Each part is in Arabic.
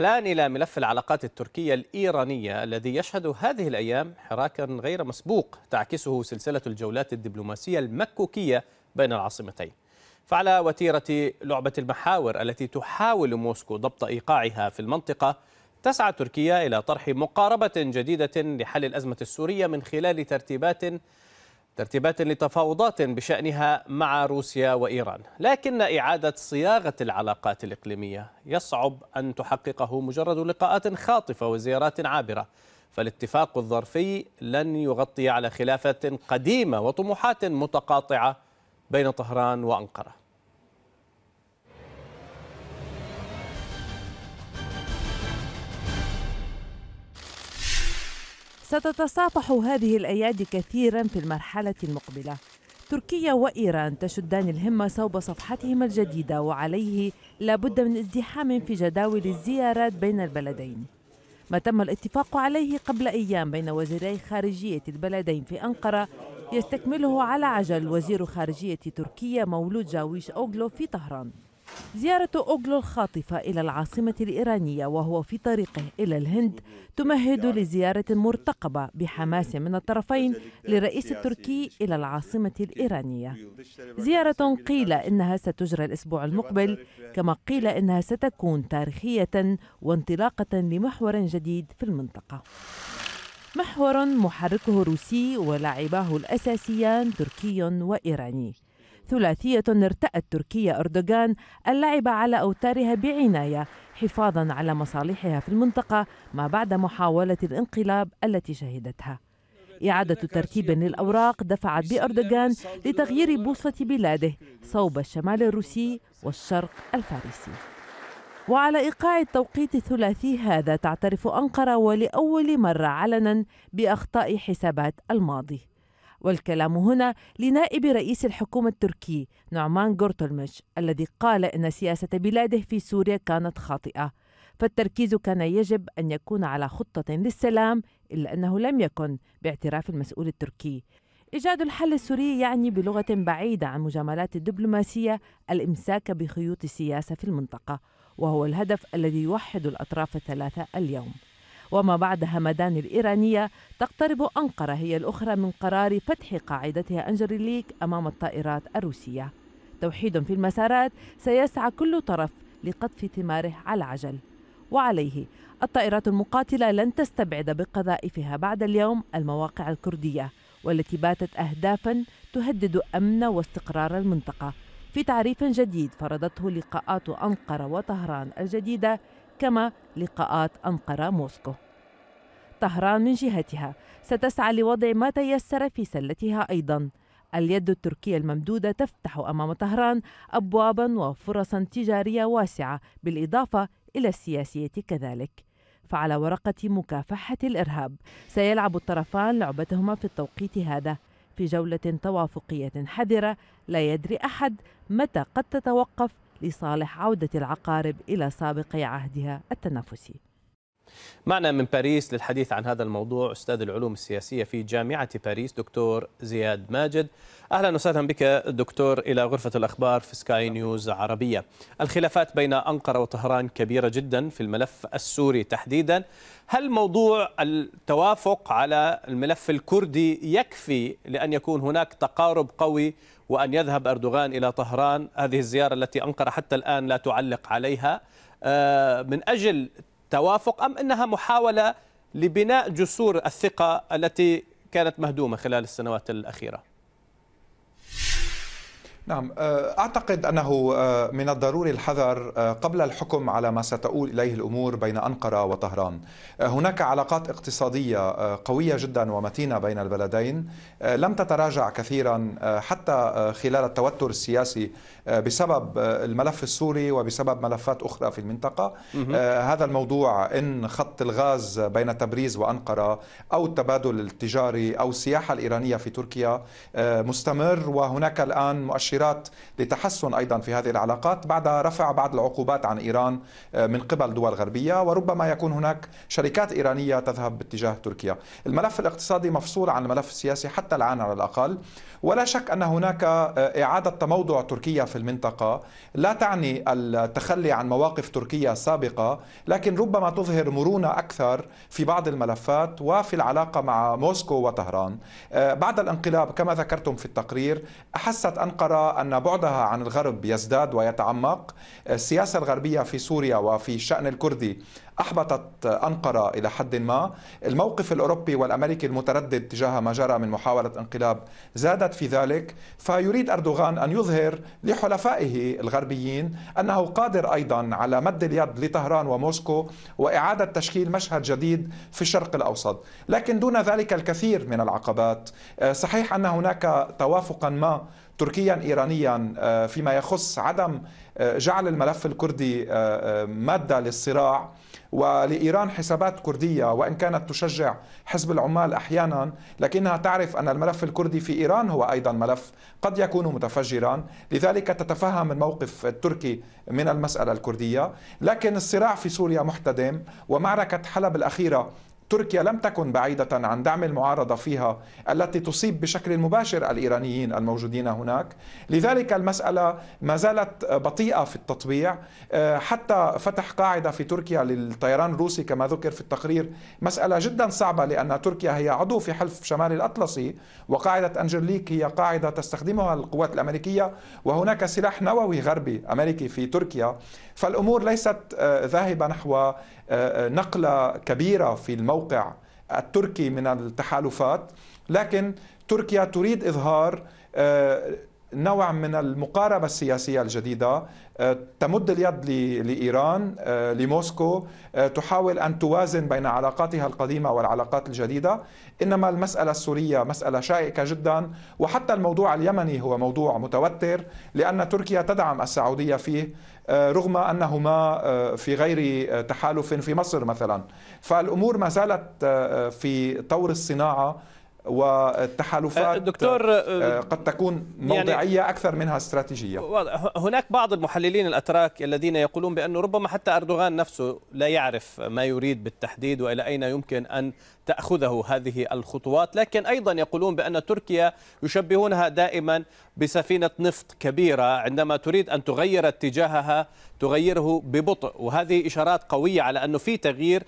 الآن إلى ملف العلاقات التركية الإيرانية الذي يشهد هذه الأيام حراكا غير مسبوق تعكسه سلسلة الجولات الدبلوماسية المكوكية بين العاصمتين فعلى وتيرة لعبة المحاور التي تحاول موسكو ضبط إيقاعها في المنطقة تسعى تركيا إلى طرح مقاربة جديدة لحل الأزمة السورية من خلال ترتيبات ترتيبات لتفاوضات بشأنها مع روسيا وإيران لكن إعادة صياغة العلاقات الإقليمية يصعب أن تحققه مجرد لقاءات خاطفة وزيارات عابرة فالاتفاق الظرفي لن يغطي على خلافات قديمة وطموحات متقاطعة بين طهران وأنقرة ستتصافح هذه الأيادي كثيرا في المرحلة المقبلة تركيا وإيران تشدان الهمة صوب صفحتهما الجديدة وعليه لابد من ازدحام في جداول الزيارات بين البلدين ما تم الاتفاق عليه قبل أيام بين وزيري خارجية البلدين في أنقرة يستكمله على عجل وزير خارجية تركيا مولود جاويش أوغلو في طهران زيارة أوغلو الخاطفة إلى العاصمة الإيرانية وهو في طريقه إلى الهند تمهد لزيارة مرتقبة بحماس من الطرفين للرئيس التركي إلى العاصمة الإيرانية زيارة قيل إنها ستجرى الأسبوع المقبل كما قيل إنها ستكون تاريخية وانطلاقة لمحور جديد في المنطقة محور محركه روسي ولاعباه الأساسيان تركي وإيراني ثلاثية ارتأت تركيا أردوغان اللعب على أوتارها بعناية حفاظا على مصالحها في المنطقة ما بعد محاولة الانقلاب التي شهدتها إعادة ترتيب للأوراق دفعت بأردوغان لتغيير بوصلة بلاده صوب الشمال الروسي والشرق الفارسي وعلى إيقاع التوقيت الثلاثي هذا تعترف أنقرة ولأول مرة علنا بأخطاء حسابات الماضي والكلام هنا لنائب رئيس الحكومة التركي نعمان جورتولمش الذي قال إن سياسة بلاده في سوريا كانت خاطئة فالتركيز كان يجب أن يكون على خطة للسلام إلا أنه لم يكن باعتراف المسؤول التركي إيجاد الحل السوري يعني بلغة بعيدة عن مجاملات الدبلوماسية الإمساك بخيوط السياسة في المنطقة وهو الهدف الذي يوحد الأطراف الثلاثة اليوم وما بعد همدان الإيرانية تقترب أنقرة هي الأخرى من قرار فتح قاعدتها أنجريليك أمام الطائرات الروسية توحيد في المسارات سيسعى كل طرف لقطف ثماره على عجل وعليه الطائرات المقاتلة لن تستبعد بقذائفها بعد اليوم المواقع الكردية والتي باتت أهدافا تهدد أمن واستقرار المنطقة في تعريف جديد فرضته لقاءات أنقرة وطهران الجديدة كما لقاءات أنقرة موسكو طهران من جهتها ستسعى لوضع ما تيسر في سلتها أيضا اليد التركية الممدودة تفتح أمام طهران أبوابا وفرصا تجارية واسعة بالإضافة إلى السياسية كذلك فعلى ورقة مكافحة الإرهاب سيلعب الطرفان لعبتهما في التوقيت هذا في جولة توافقية حذرة لا يدري أحد متى قد تتوقف لصالح عودة العقارب إلى سابق عهدها التنافسي معنا من باريس للحديث عن هذا الموضوع أستاذ العلوم السياسية في جامعة باريس دكتور زياد ماجد أهلا وسهلا بك دكتور إلى غرفة الأخبار في سكاي نيوز عربية الخلافات بين أنقرة وطهران كبيرة جدا في الملف السوري تحديدا هل موضوع التوافق على الملف الكردي يكفي لأن يكون هناك تقارب قوي وأن يذهب أردوغان إلى طهران هذه الزيارة التي أنقرة حتى الآن لا تعلق عليها آه، من أجل توافق أم أنها محاولة لبناء جسور الثقة التي كانت مهدومة خلال السنوات الأخيرة نعم آه، أعتقد أنه آه، من الضروري الحذر آه، قبل الحكم على ما ستؤول إليه الأمور بين أنقرة وطهران هناك علاقات اقتصادية قوية جدا ومتينة بين البلدين لم تتراجع كثيرا حتى خلال التوتر السياسي بسبب الملف السوري وبسبب ملفات أخرى في المنطقة هذا الموضوع إن خط الغاز بين تبريز وأنقرة أو التبادل التجاري أو السياحة الإيرانية في تركيا مستمر وهناك الآن مؤشر مؤشرات لتحسن ايضا في هذه العلاقات بعد رفع بعض العقوبات عن ايران آه، من قبل دول غربيه وربما يكون هناك شركات ايرانيه تذهب باتجاه تركيا. الملف الاقتصادي مفصول عن الملف السياسي حتى الان على الاقل ولا شك ان هناك آه، اعاده تموضع تركيا في المنطقه لا تعني التخلي عن مواقف تركيا سابقه لكن ربما تظهر مرونه اكثر في بعض الملفات وفي العلاقه مع موسكو وطهران. آه، بعد الانقلاب كما ذكرتم في التقرير احست انقره أن بعدها عن الغرب يزداد ويتعمق آه، السياسة الغربية في سوريا وفي الشأن الكردي أحبطت آه، أنقرة إلى حد ما الموقف الأوروبي والأمريكي المتردد تجاه ما جرى من محاولة انقلاب زادت في ذلك فيريد أردوغان أن يظهر لحلفائه الغربيين أنه قادر أيضا على مد اليد لطهران وموسكو وإعادة تشكيل مشهد جديد في الشرق الأوسط لكن دون ذلك الكثير من العقبات آه، صحيح أن هناك توافقا ما تركيا إيرانيا آه، فيما يخص عدم آه، جعل الملف الكردي آه، مادة للصراع ولإيران حسابات كردية وإن كانت تشجع حزب العمال أحيانا لكنها تعرف أن الملف الكردي في إيران هو أيضا ملف قد يكون متفجرا لذلك تتفهم الموقف التركي من المسألة الكردية لكن الصراع في سوريا محتدم ومعركة حلب الأخيرة تركيا لم تكن بعيدة عن دعم المعارضة فيها التي تصيب بشكل مباشر الإيرانيين الموجودين هناك لذلك المسألة ما زالت بطيئة في التطبيع آه، حتى فتح قاعدة في تركيا للطيران الروسي كما ذكر في التقرير مسألة جدا صعبة لأن تركيا هي عضو في حلف شمال الأطلسي وقاعدة أنجليك هي قاعدة تستخدمها القوات الأمريكية وهناك سلاح نووي غربي أمريكي في تركيا فالأمور ليست آه، ذاهبة نحو آه، آه، نقله كبيره في الموقع التركي من التحالفات لكن تركيا تريد اظهار آه، نوع من المقاربة السياسية الجديدة آه، تمد اليد لإيران آه، لموسكو آه، تحاول أن توازن بين علاقاتها القديمة والعلاقات الجديدة إنما المسألة السورية مسألة شائكة جدا وحتى الموضوع اليمني هو موضوع متوتر لأن تركيا تدعم السعودية فيه رغم انهما في غير تحالف في مصر مثلا فالامور ما زالت في طور الصناعه والتحالفات أه، دكتور أه، أه، قد تكون يعني موضعيه يعني اكثر منها استراتيجيه هناك بعض المحللين الاتراك الذين يقولون بانه ربما حتى اردوغان نفسه لا يعرف ما يريد بالتحديد والى اين يمكن ان تأخذه هذه الخطوات لكن أيضا يقولون بأن تركيا يشبهونها دائما بسفينة نفط كبيرة عندما تريد أن تغير اتجاهها تغيره ببطء وهذه إشارات قوية على أنه في تغيير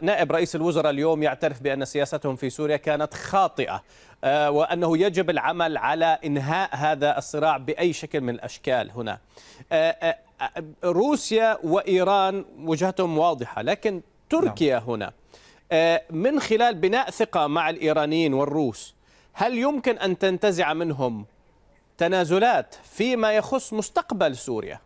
نائب رئيس الوزراء اليوم يعترف بأن سياستهم في سوريا كانت خاطئة آه، وأنه يجب العمل على إنهاء هذا الصراع بأي شكل من الأشكال هنا آه، آه، روسيا وإيران وجهتهم واضحة لكن تركيا نعم. هنا آه، من خلال بناء ثقة مع الإيرانيين والروس هل يمكن أن تنتزع منهم تنازلات فيما يخص مستقبل سوريا؟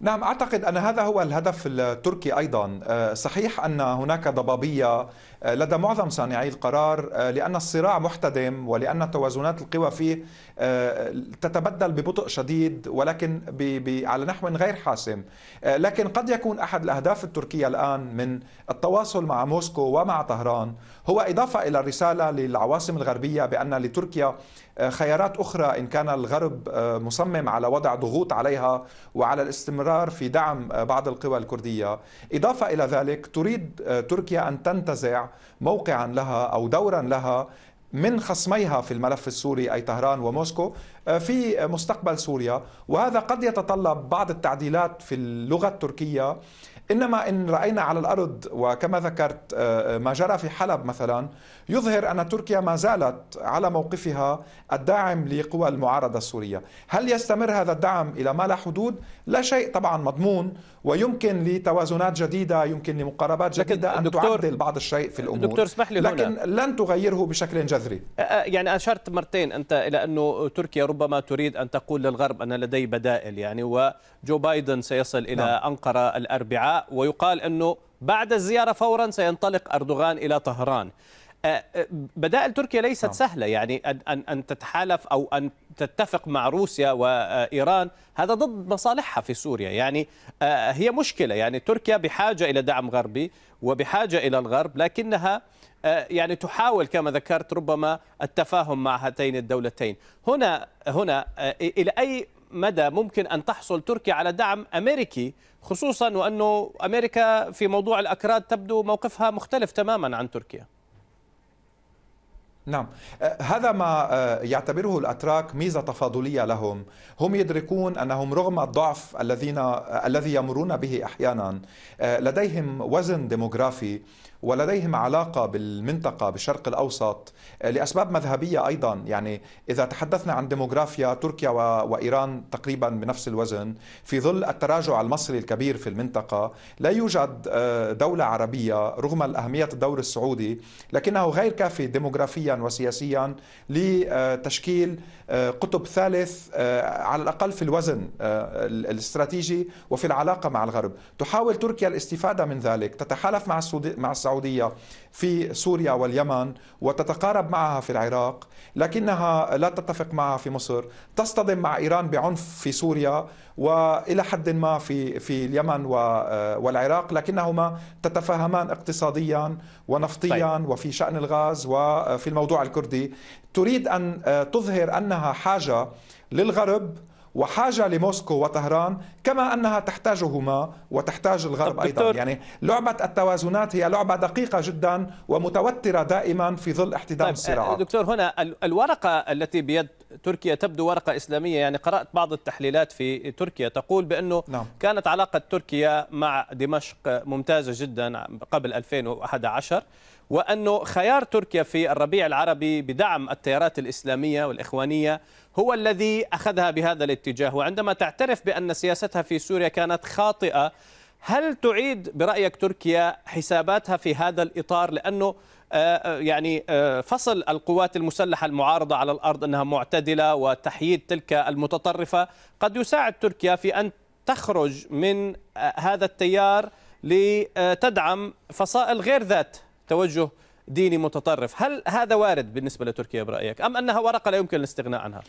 نعم اعتقد ان هذا هو الهدف التركي ايضا آه، صحيح ان هناك ضبابيه آه، لدى معظم صانعي القرار آه، لان الصراع محتدم ولان توازنات القوى فيه تتبدل ببطء شديد ولكن على نحو غير حاسم لكن قد يكون احد الاهداف التركيه الان من التواصل مع موسكو ومع طهران هو إضافة إلى الرسالة للعواصم الغربية بأن لتركيا آه، خيارات أخرى إن كان الغرب آه، مصمم على وضع ضغوط عليها وعلى الاستمرار في دعم آه، بعض القوى الكردية إضافة إلى ذلك تريد تركيا أن تنتزع موقعا لها أو دورا لها من خصميها في الملف السوري اي طهران وموسكو في مستقبل سوريا وهذا قد يتطلب بعض التعديلات في اللغه التركيه إنما إن رأينا على الأرض وكما ذكرت آه، آه، ما جرى في حلب مثلا يظهر أن تركيا ما زالت على موقفها الداعم لقوى المعارضة السورية هل يستمر هذا الدعم إلى ما لا حدود؟ لا شيء طبعا مضمون ويمكن لتوازنات جديده يمكن لمقاربات جديده ان تعدل بعض الشيء في الامور دكتور اسمح لي لكن هنا. لن تغيره بشكل جذري آه، يعني اشرت مرتين انت الى انه تركيا ربما تريد ان تقول للغرب ان لدي بدائل يعني وجو بايدن سيصل الى نعم. انقره الاربعاء ويقال أنه بعد الزيارة فورا سينطلق أردوغان إلى طهران أه، أه، بدائل تركيا ليست نعم. سهلة يعني أن, أن تتحالف أو أن تتفق مع روسيا وإيران هذا ضد مصالحها في سوريا يعني أه، هي مشكلة يعني تركيا بحاجة إلى دعم غربي وبحاجة إلى الغرب لكنها يعني تحاول كما ذكرت ربما التفاهم مع هاتين الدولتين هنا هنا إلى أي مدى ممكن أن تحصل تركيا على دعم أمريكي خصوصا وأنه أمريكا في موضوع الأكراد تبدو موقفها مختلف تماما عن تركيا نعم أه، هذا ما أه، يعتبره الاتراك ميزه تفاضليه لهم هم يدركون انهم رغم الضعف الذين أه، الذي يمرون به احيانا لديهم وزن ديموغرافي ولديهم علاقة بالمنطقة بالشرق الأوسط آه، لأسباب مذهبية أيضا يعني إذا تحدثنا عن ديموغرافيا تركيا وإيران تقريبا بنفس الوزن في ظل التراجع المصري الكبير في المنطقة لا يوجد آه، دولة عربية رغم أهمية الدور السعودي لكنه غير كافي ديموغرافيا وسياسيا لتشكيل آه، قطب ثالث على الأقل في الوزن الاستراتيجي وفي العلاقة مع الغرب تحاول تركيا الاستفادة من ذلك تتحالف مع السعودية السعودية في سوريا واليمن وتتقارب معها في العراق لكنها لا تتفق معها في مصر تصطدم مع إيران بعنف في سوريا وإلى حد ما في, في اليمن آه، والعراق لكنهما تتفاهمان اقتصاديا ونفطيا طيب. وفي شأن الغاز وفي آه، الموضوع الكردي تريد أن آه، تظهر أنها حاجة للغرب وحاجة لموسكو وطهران كما أنها تحتاجهما وتحتاج الغرب أيضا يعني لعبة التوازنات هي لعبة دقيقة جدا ومتوترة دائما في ظل احتدام طيب الصراعات دكتور هنا الورقة التي بيد تركيا تبدو ورقة إسلامية يعني قرأت بعض التحليلات في تركيا تقول بأنه نعم. كانت علاقة تركيا مع دمشق ممتازة جدا قبل 2011 وأنه خيار تركيا في الربيع العربي بدعم التيارات الإسلامية والإخوانية هو الذي أخذها بهذا الاتجاه وعندما تعترف بأن سياستها في سوريا كانت خاطئة هل تعيد برأيك تركيا حساباتها في هذا الإطار لأنه آه، آه، يعني آه، فصل القوات المسلحة المعارضة على الأرض أنها معتدلة وتحييد تلك المتطرفة قد يساعد تركيا في أن تخرج من هذا التيار لتدعم فصائل غير ذات توجه ديني متطرف هل هذا وارد بالنسبة لتركيا برأيك أم أنها ورقة لا يمكن الاستغناء عنها؟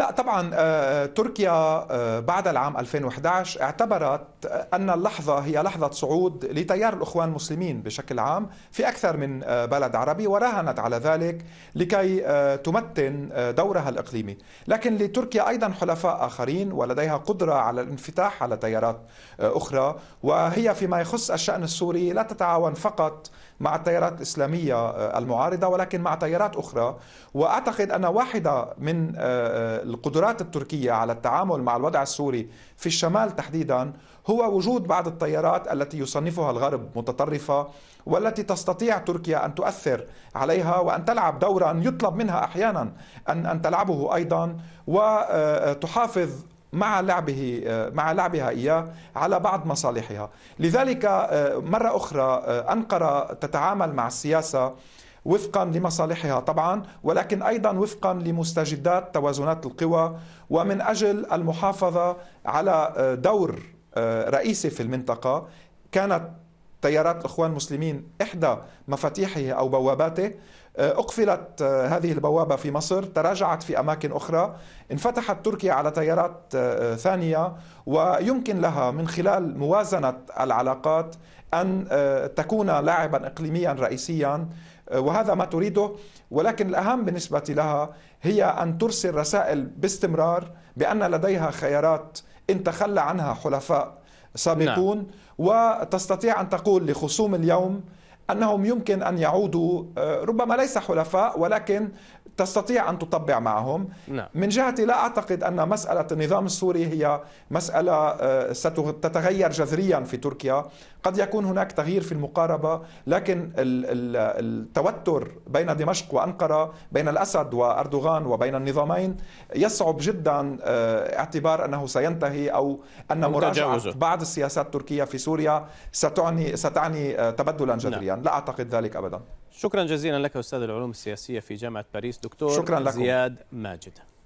لا طبعا آه، تركيا آه، بعد العام 2011 اعتبرت آه، أن اللحظة هي لحظة صعود لتيار الإخوان المسلمين بشكل عام في أكثر من بلد عربي وراهنت على ذلك لكي تمتن دورها الإقليمي لكن لتركيا أيضا حلفاء آخرين ولديها قدرة على الانفتاح على تيارات أخرى وهي فيما يخص الشأن السوري لا تتعاون فقط مع التيارات الإسلامية آه، المعارضة ولكن مع تيارات أخرى وأعتقد أن واحدة من آه، آه، القدرات التركية على التعامل مع الوضع السوري في الشمال تحديدا هو وجود بعض التيارات التي يصنفها الغرب متطرفة والتي تستطيع تركيا أن تؤثر عليها وأن تلعب دورا يطلب منها أحيانا أن أن تلعبه أيضا وتحافظ مع لعبه آه، مع لعبها اياه على بعض مصالحها، لذلك آه، مره اخرى آه، انقره تتعامل مع السياسه وفقا لمصالحها طبعا ولكن ايضا وفقا لمستجدات توازنات القوى ومن اجل المحافظه على دور رئيسي في المنطقه كانت تيارات الاخوان المسلمين احدى مفاتيحه او بواباته آه، أقفلت آه، هذه البوابة في مصر تراجعت في أماكن أخرى انفتحت تركيا على تيارات آه، ثانية ويمكن لها من خلال موازنة العلاقات أن تكون لاعبا إقليميا رئيسيا وهذا ما تريده ولكن الأهم بالنسبة لها هي أن ترسل رسائل باستمرار بأن لديها خيارات إن تخلى عنها حلفاء سابقون نعم. وتستطيع أن تقول لخصوم اليوم أنهم يمكن أن يعودوا آه، ربما ليس حلفاء ولكن تستطيع أن تطبع معهم نعم. من جهتي لا أعتقد أن مسألة النظام السوري هي مسألة آه، ستتغير جذريا في تركيا قد يكون هناك تغيير في المقاربة لكن التوتر بين دمشق وأنقرة بين الأسد وأردوغان وبين النظامين يصعب جدا آه، اعتبار أنه سينتهي أو أن مراجعة بعض السياسات التركية في سوريا ستعني, ستعني آه، تبدلا نعم. جذريا لا, لا أعتقد ذلك أبدا شكرا جزيلا لك أستاذ العلوم السياسية في جامعة باريس دكتور شكرا لكم. زياد ماجد